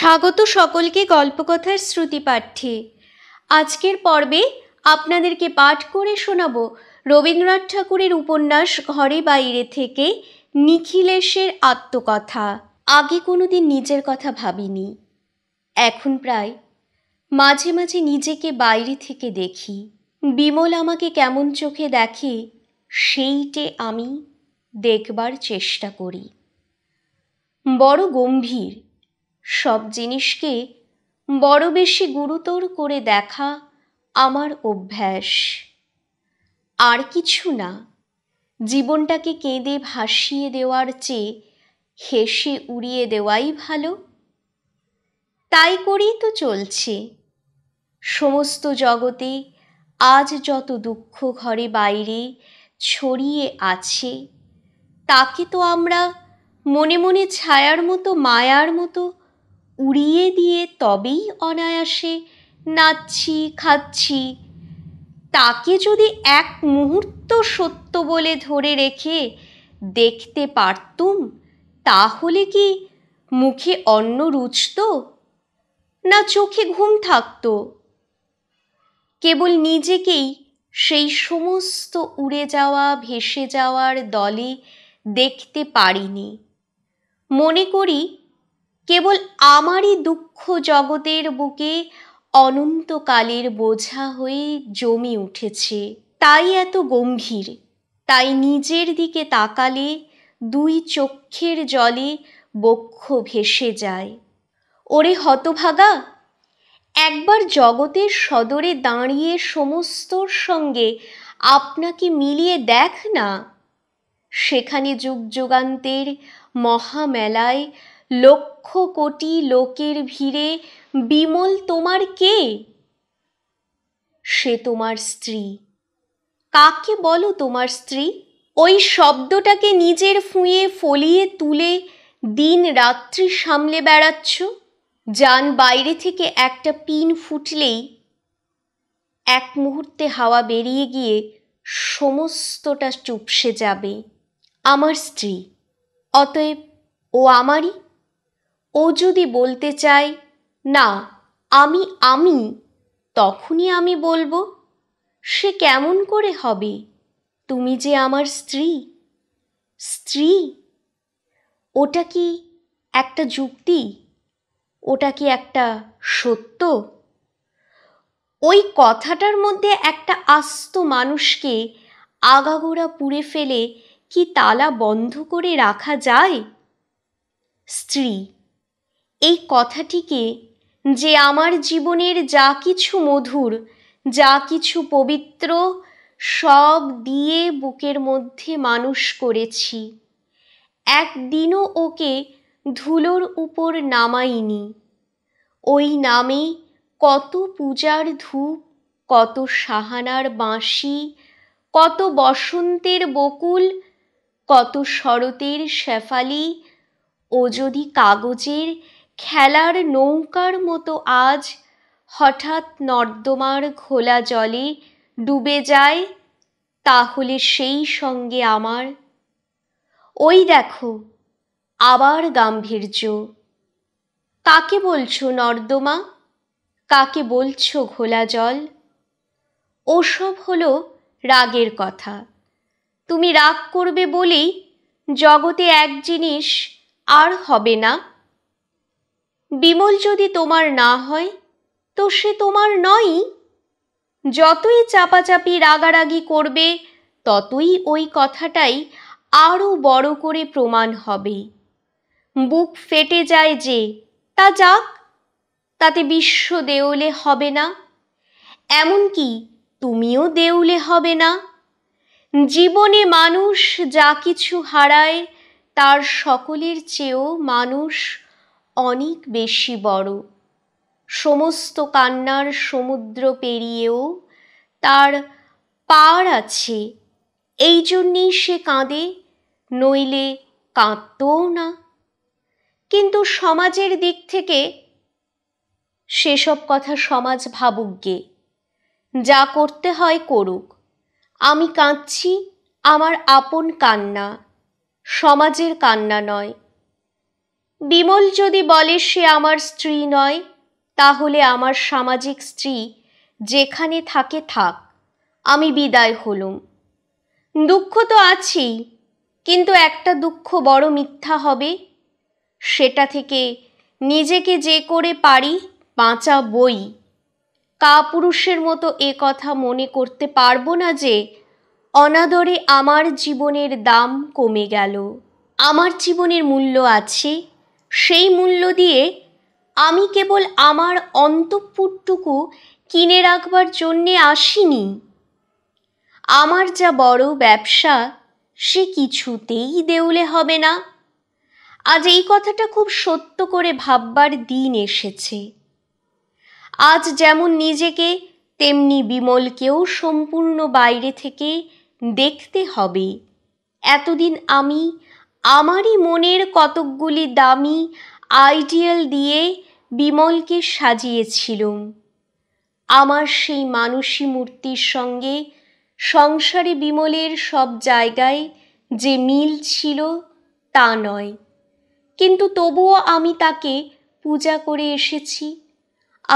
স্বাগত সকলকে গল্পকথার শ্রুতি পাঠ্যে আজকের পর্বে আপনাদেরকে পাঠ করে শোনাব রবীন্দ্রনাথ ঠাকুরের উপন্যাস ঘরে বাইরে থেকে নিখিলেশের আত্মকথা আগে কোনোদিন নিজের কথা ভাবিনি এখন প্রায় মাঝে মাঝে নিজেকে বাইরে থেকে দেখি বিমল আমাকে কেমন চোখে দেখে সেইটে আমি দেখবার চেষ্টা করি বড় গম্ভীর সব জিনিসকে বড় বেশি গুরুতর করে দেখা আমার অভ্যাস আর কিছু না জীবনটাকে কেঁদে ভাসিয়ে দেওয়ার চেয়ে হেসে উড়িয়ে দেওয়াই ভালো তাই করেই তো চলছে সমস্ত জগতে আজ যত দুঃখ ঘরে বাইরে ছড়িয়ে আছে তাকে তো আমরা মনে মনে ছায়ার মতো মায়ার মতো উড়িয়ে দিয়ে তবেই অনায়াসে নাচছি খাচ্ছি তাকে যদি এক মুহূর্ত সত্য বলে ধরে রেখে দেখতে পারতুম তাহলে কি মুখে অন্ন রুচত না চোখে ঘুম থাকত কেবল নিজেকেই সেই সমস্ত উড়ে যাওয়া ভেসে যাওয়ার দলে দেখতে পারিনি মনে করি কেবল আমারই দুঃখ জগতের বুকে অনন্তকালের বোঝা হয়ে জমে উঠেছে তাই এত গম্ভীর তাই নিজের দিকে তাকালে দুই চক্ষের জলে বক্ষ ভেসে যায় ওরে হতভাগা একবার জগতের সদরে দাঁড়িয়ে সমস্তর সঙ্গে আপনাকে মিলিয়ে দেখ না সেখানে যুগ যুগান্তের মহামেলায় লক্ষ কোটি লোকের ভিড়ে বিমল তোমার কে সে তোমার স্ত্রী কাকে বলো তোমার স্ত্রী ওই শব্দটাকে নিজের ফুঁয়ে ফলিয়ে তুলে দিন রাত্রি সামলে বেড়াচ্ছ যান বাইরে থেকে একটা পিন ফুটলেই এক মুহূর্তে হাওয়া বেরিয়ে গিয়ে সমস্তটা চুপসে যাবে আমার স্ত্রী অতএব ও আমারই ও যদি বলতে চায় না আমি আমি তখনই আমি বলবো সে কেমন করে হবে তুমি যে আমার স্ত্রী স্ত্রী ওটা কি একটা যুক্তি ওটা কি একটা সত্য ওই কথাটার মধ্যে একটা আস্ত মানুষকে আগাগোড়া পুড়ে ফেলে কি তালা বন্ধ করে রাখা যায় স্ত্রী এই কথাটিকে যে আমার জীবনের যা কিছু মধুর যা কিছু পবিত্র সব দিয়ে বুকের মধ্যে মানুষ করেছি একদিনও ওকে ধুলোর উপর নামাইনি ওই নামে কত পূজার ধূপ কত সাহানার বাঁশি কত বসন্তের বকুল কত শরতের শেফালি ও যদি কাগজের খেলার নৌকার মতো আজ হঠাৎ নর্দমার ঘোলা জলে ডুবে যায় তাহলে সেই সঙ্গে আমার ওই দেখো আবার গাম্ভীর্য কাকে বলছো নর্দমা কাকে বলছো ঘোলা জল ওসব হলো রাগের কথা তুমি রাগ করবে বলেই জগতে এক জিনিস আর হবে না বিমল যদি তোমার না হয় তো সে তোমার নয় যতই চাপাচাপি রাগারাগি করবে ততই ওই কথাটাই আরও বড় করে প্রমাণ হবে বুক ফেটে যায় যে তা যাক তাতে বিশ্ব দেউলে হবে না এমনকি তুমিও দেউলে হবে না জীবনে মানুষ যা কিছু হারায় তার সকলের চেয়েও মানুষ অনেক বেশি বড় সমস্ত কান্নার সমুদ্র পেরিয়েও তার পার আছে এই জন্যেই সে কাঁদে নইলে কাঁদতও না কিন্তু সমাজের দিক থেকে সেসব কথা সমাজ ভাবুকগে যা করতে হয় করুক আমি কাঁদছি আমার আপন কান্না সমাজের কান্না নয় বিমল যদি বলে সে আমার স্ত্রী নয় তাহলে আমার সামাজিক স্ত্রী যেখানে থাকে থাক আমি বিদায় হলুম দুঃখ তো আছেই কিন্তু একটা দুঃখ বড় মিথ্যা হবে সেটা থেকে নিজেকে যে করে পারি বাঁচা বই কাপুরুষের মতো এ কথা মনে করতে পারবো না যে অনাদরে আমার জীবনের দাম কমে গেল আমার জীবনের মূল্য আছে সেই মূল্য দিয়ে আমি কেবল আমার অন্তঃপুরটুকু কিনে রাখবার জন্যে আসিনি আমার যা বড় ব্যবসা সে কিছুতেই দেউলে হবে না আজ এই কথাটা খুব সত্য করে ভাববার দিন এসেছে আজ যেমন নিজেকে তেমনি বিমলকেও সম্পূর্ণ বাইরে থেকে দেখতে হবে এতদিন আমি আমারই মনের কতকগুলি দামি আইডিয়াল দিয়ে বিমলকে সাজিয়েছিলুম আমার সেই মানসী মূর্তির সঙ্গে সংসারে বিমলের সব জায়গায় যে মিল ছিল তা নয় কিন্তু তবুও আমি তাকে পূজা করে এসেছি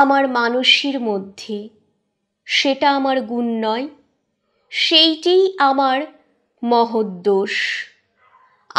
আমার মানসীর মধ্যে সেটা আমার গুণ নয় সেইটি আমার মহদ্দোষ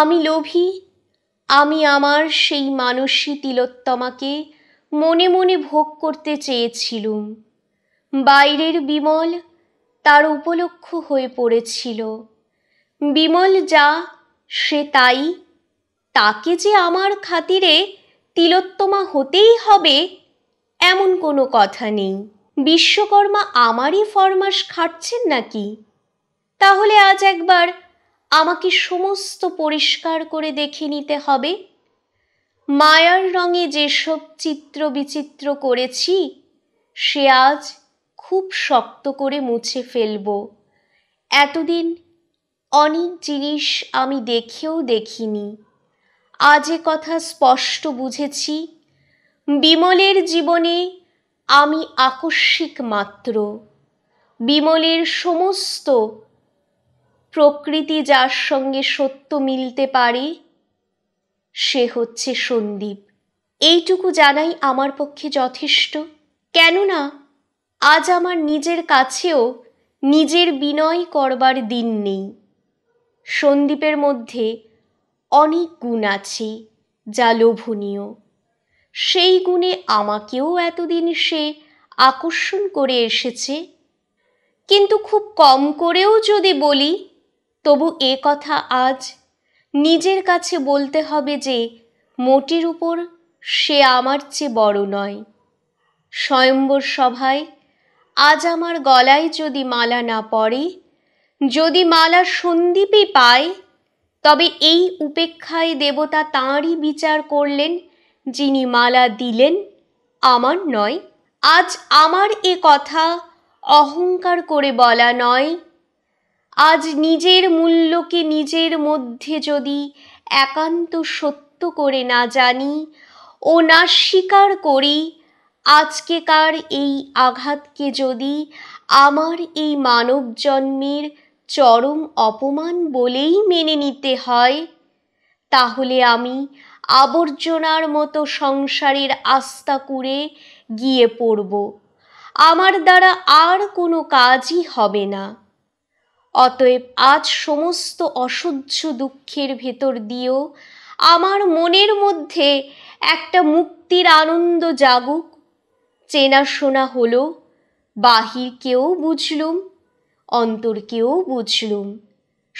আমি লোভী আমি আমার সেই মানসী তিলোত্তমাকে মনে মনে ভোগ করতে চেয়েছিলুম বাইরের বিমল তার উপলক্ষ হয়ে পড়েছিল বিমল যা সে তাই তাকে যে আমার খাতিরে তিলোত্তমা হতেই হবে এমন কোনো কথা নেই বিশ্বকর্মা আমারই ফরমাস খাটছেন নাকি তাহলে আজ একবার আমাকে সমস্ত পরিষ্কার করে দেখে নিতে হবে মায়ার রঙে যেসব চিত্র বিচিত্র করেছি সে আজ খুব শক্ত করে মুছে ফেলব এতদিন অনেক জিনিস আমি দেখেও দেখিনি আজ এ কথা স্পষ্ট বুঝেছি বিমলের জীবনে আমি আকস্মিক মাত্র বিমলের সমস্ত প্রকৃতি যার সঙ্গে সত্য মিলতে পারে সে হচ্ছে সন্দীপ এইটুকু জানাই আমার পক্ষে যথেষ্ট কেননা আজ আমার নিজের কাছেও নিজের বিনয় করবার দিন নেই সন্দীপের মধ্যে অনেক গুণ আছে যা লোভনীয় সেই গুণে আমাকেও এতদিন সে আকর্ষণ করে এসেছে কিন্তু খুব কম করেও যদি বলি তবু এ কথা আজ নিজের কাছে বলতে হবে যে মোটির উপর সে আমার চেয়ে বড় নয় স্বয়ম্বর সভায় আজ আমার গলায় যদি মালা না পড়ে যদি মালা সন্দীপই পায় তবে এই উপেক্ষায় দেবতা তাঁরই বিচার করলেন যিনি মালা দিলেন আমার নয় আজ আমার এ কথা অহংকার করে বলা নয় আজ নিজের মূল্যকে নিজের মধ্যে যদি একান্ত সত্য করে না জানি ও না স্বীকার করি আজকেকার এই আঘাতকে যদি আমার এই মানব জন্মের চরম অপমান বলেই মেনে নিতে হয় তাহলে আমি আবর্জনার মতো সংসারের আস্থা কুড়ে গিয়ে পড়ব আমার দ্বারা আর কোনো কাজই হবে না অতএব আজ সমস্ত অসহ্য দুঃখের ভেতর দিয়েও আমার মনের মধ্যে একটা মুক্তির আনন্দ জাগুক চেনাশোনা শোনা হলো বাহিরকেও বুঝলুম অন্তরকেও বুঝলুম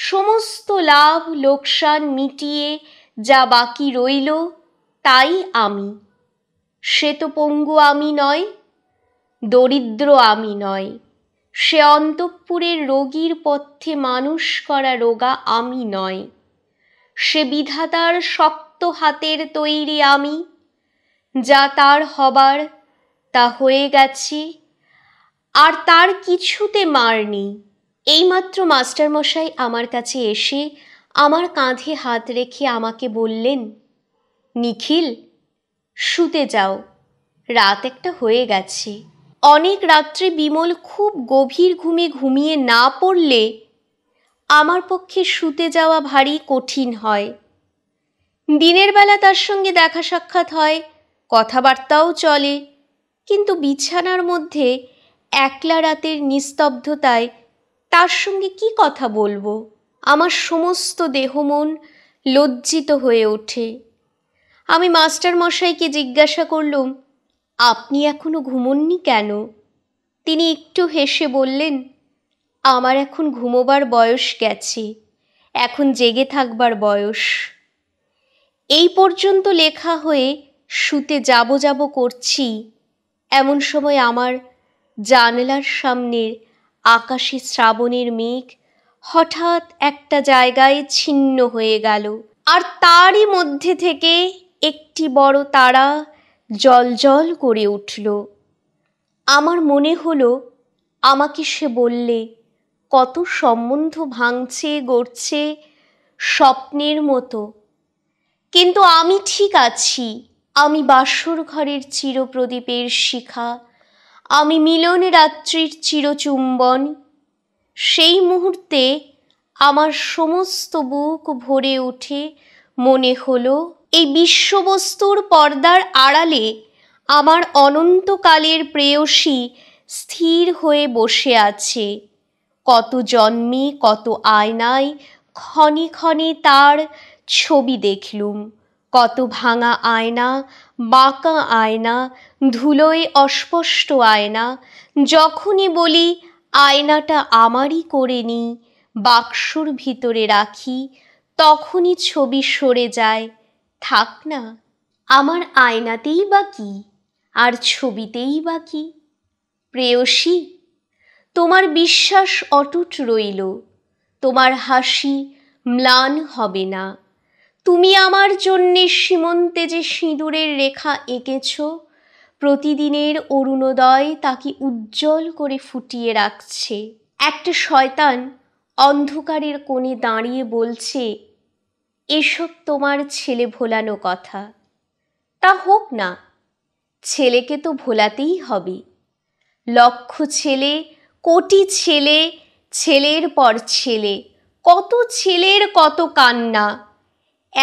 সমস্ত লাভ লোকসান মিটিয়ে যা বাকি রইল তাই আমি পঙ্গু আমি নয় দরিদ্র আমি নয় সে অন্তঃপুরের রোগীর পথ্যে মানুষ করা রোগা আমি নয় সে বিধাতার শক্ত হাতের তৈরি আমি যা তার হবার তা হয়ে গেছি আর তার কিছুতে মারনি এইমাত্র মাস্টারমশাই আমার কাছে এসে আমার কাঁধে হাত রেখে আমাকে বললেন নিখিল শুতে যাও রাত একটা হয়ে গেছে অনেক রাত্রে বিমল খুব গভীর ঘুমে ঘুমিয়ে না পড়লে আমার পক্ষে শুতে যাওয়া ভারী কঠিন হয় দিনের বেলা তার সঙ্গে দেখা সাক্ষাৎ হয় কথাবার্তাও চলে কিন্তু বিছানার মধ্যে একলা রাতের নিস্তব্ধতায় তার সঙ্গে কি কথা বলবো আমার সমস্ত দেহমন লজ্জিত হয়ে ওঠে আমি মাস্টারমশাইকে জিজ্ঞাসা করলুম আপনি এখনো ঘুমননি কেন তিনি একটু হেসে বললেন আমার এখন ঘুমোবার বয়স গেছে এখন জেগে থাকবার বয়স এই পর্যন্ত লেখা হয়ে শুতে যাব যাব করছি এমন সময় আমার জানলার সামনের আকাশে শ্রাবণের মেঘ হঠাৎ একটা জায়গায় ছিন্ন হয়ে গেল আর তারই মধ্যে থেকে একটি বড় তারা জল জল করে উঠল আমার মনে হলো আমাকে সে বললে কত সম্বন্ধ ভাঙছে গড়ছে স্বপ্নের মতো কিন্তু আমি ঠিক আছি আমি বাসর ঘরের চিরপ্রদীপের শিখা আমি মিলন রাত্রির চিরচুম্বন সেই মুহূর্তে আমার সমস্ত বুক ভরে উঠে মনে হলো এই বিশ্ববস্তুর পর্দার আড়ালে আমার অনন্তকালের প্রেয়সী স্থির হয়ে বসে আছে কত জন্মে কত আয়নায় ক্ষণে ক্ষণে তার ছবি দেখলুম কত ভাঙা আয়না বাঁকা আয়না ধুলোয় অস্পষ্ট আয়না যখনই বলি আয়নাটা আমারই করে নিই বাক্সর ভিতরে রাখি তখনই ছবি সরে যায় থাক না আমার আয়নাতেই বা কি আর ছবিতেই বা কি প্রেয়সী তোমার বিশ্বাস অটুট রইল তোমার হাসি ম্লান হবে না তুমি আমার জন্যে সীমন্তে যে সিঁদুরের রেখা এঁকেছ প্রতিদিনের অরুণোদয় তাকে উজ্জ্বল করে ফুটিয়ে রাখছে একটা শয়তান অন্ধকারের কোণে দাঁড়িয়ে বলছে এসব তোমার ছেলে ভোলানো কথা তা হোক না ছেলেকে তো ভোলাতেই হবে লক্ষ ছেলে কোটি ছেলে ছেলের পর ছেলে কত ছেলের কত কান্না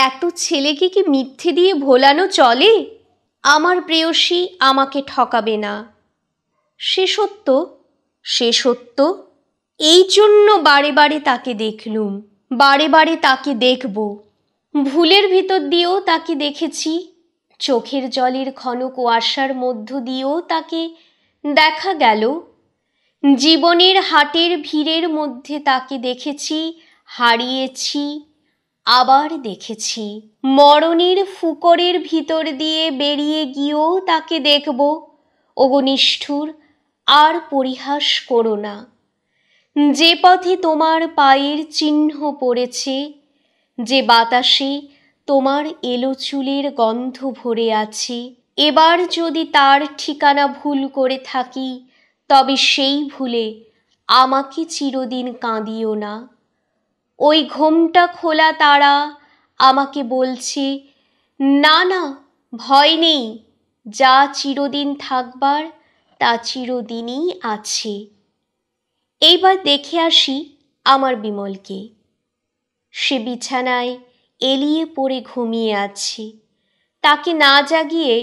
এত ছেলেকে কি মিথ্যে দিয়ে ভোলানো চলে আমার প্রেয়সী আমাকে ঠকাবে না সে সত্য সে সত্য এই জন্য বারে বারে তাকে দেখলুম বারে বারে তাকে দেখব ভুলের ভিতর দিয়েও তাকে দেখেছি চোখের জলের ঘন কুয়াশার মধ্য দিয়েও তাকে দেখা গেল জীবনের হাটের ভিড়ের মধ্যে তাকে দেখেছি হারিয়েছি আবার দেখেছি মরণের ফুকরের ভিতর দিয়ে বেরিয়ে গিয়েও তাকে দেখব অগনিষ্ঠুর আর পরিহাস করো না যে পথে তোমার পায়ের চিহ্ন পড়েছে যে বাতাসে তোমার এলো চুলের গন্ধ ভরে আছে এবার যদি তার ঠিকানা ভুল করে থাকি তবে সেই ভুলে আমাকে চিরদিন কাঁদিও না ওই ঘোমটা খোলা তারা আমাকে বলছে না না ভয় নেই যা চিরদিন থাকবার তা চিরদিনই আছে এইবার দেখে আসি আমার বিমলকে সে বিছানায় এলিয়ে পড়ে ঘুমিয়ে আছে তাকে না জাগিয়ে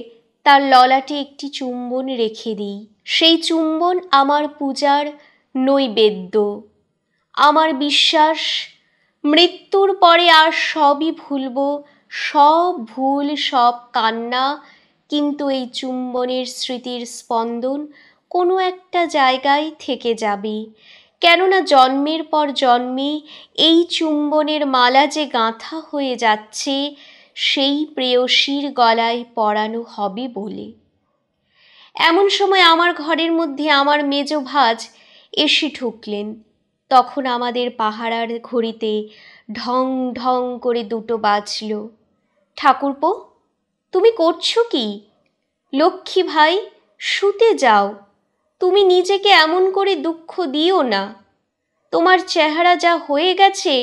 তার ললাটে একটি চুম্বন রেখে দিই সেই চুম্বন আমার পূজার নৈবেদ্য আমার বিশ্বাস মৃত্যুর পরে আর সবই ভুলব সব ভুল সব কান্না কিন্তু এই চুম্বনের স্মৃতির স্পন্দন কোনো একটা জায়গায় থেকে যাবে কেননা জন্মের পর জন্মে এই চুম্বনের মালা যে গাঁথা হয়ে যাচ্ছে সেই প্রেয়সীর গলায় পরানো হবে বলে এমন সময় আমার ঘরের মধ্যে আমার মেজ ভাজ এসে ঢুকলেন তখন আমাদের পাহারার ঘড়িতে ঢং ঢং করে দুটো বাজল ঠাকুরপো তুমি করছো কি লক্ষ্মী ভাই শুতে যাও তুমি নিজেকে এমন করে দুঃখ দিও না তোমার চেহারা যা হয়ে গেছে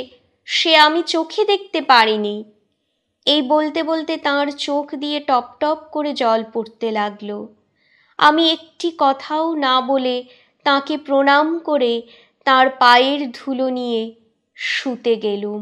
সে আমি চোখে দেখতে পারিনি এই বলতে বলতে তাঁর চোখ দিয়ে টপ টপ করে জল পড়তে লাগল আমি একটি কথাও না বলে তাঁকে প্রণাম করে তাঁর পায়ের ধুলো নিয়ে শুতে গেলুম